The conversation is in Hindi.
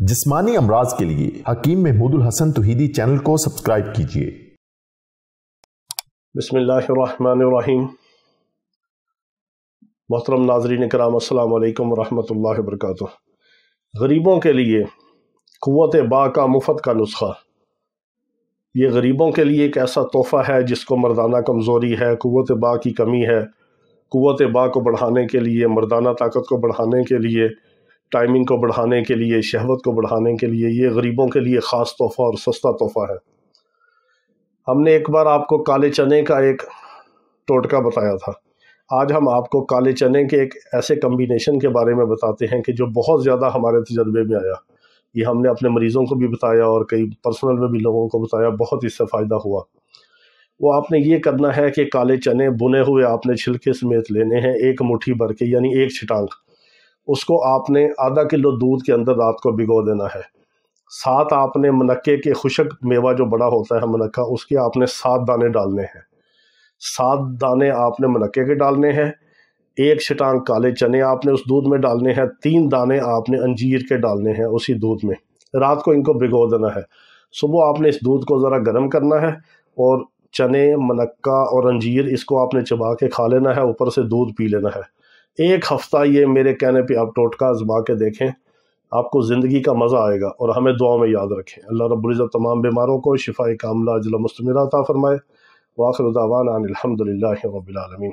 जिस्मानी अमराज के लिए हकीम महमूदुल हसन तुहिदी चैनल को सब्सक्राइब कीजिए बिस्मिल्लाहिर्रहमानिर्रहीम मोहतरम नाजरीन कराम वालेकुम रहमतुल्लाहि वबरकातुह गरीबों के लिए क़ुव्वत बा का मुफ्त का नुस्खा ये गरीबों के लिए एक ऐसा तोहफ़ा है जिसको मर्दाना कमज़ोरी है क़ुव्वत बा की कमी है क़ुव्वत बा को बढ़ाने के लिए मर्दाना ताकत को बढ़ाने के लिए टाइमिंग को बढ़ाने के लिए शहवत को बढ़ाने के लिए ये गरीबों के लिए ख़ास तोहफ़ा और सस्ता तोहफ़ा है हमने एक बार आपको काले चने का एक टोटका बताया था आज हम आपको काले चने के एक ऐसे कम्बिनेशन के बारे में बताते हैं कि जो बहुत ज़्यादा हमारे तजर्बे में आया ये हमने अपने मरीज़ों को भी बताया और कई पर्सनल में भी लोगों को बताया बहुत इससे फ़ायदा हुआ वो आपने ये करना है कि काले चने बुने हुए आपने छिलके समेत लेने हैं एक मुट्ठी भर के यानी एक छिटांग उसको आपने आधा किलो दूध के अंदर रात को भिगो देना है साथ आपने मनक्के के खुशक मेवा जो बड़ा होता है मनक्का उसके आपने सात दाने डालने हैं सात दाने आपने मनक्के के डालने हैं एक शटांग काले चने आपने उस दूध में डालने हैं तीन दाने आपने अंजीर के डालने हैं उसी दूध में रात को इनको भिगो देना है सुबह आपने इस दूध को ज़रा गर्म करना है और चने मनक्का और अंजीर इसको आपने चबा के खा लेना है ऊपर से दूध पी लेना है एक हफ़्ता ये मेरे कहने पे आप टोटका आजमा के देखें आपको ज़िंदगी का मज़ा आएगा और हमें दुआ में याद रखें अल्लाह रब्ज़त तमाम बीमारों को शिफा कामला अजल मस्तमराता फ़रमाए वाखिर दावाना अनिलहमदिल्ला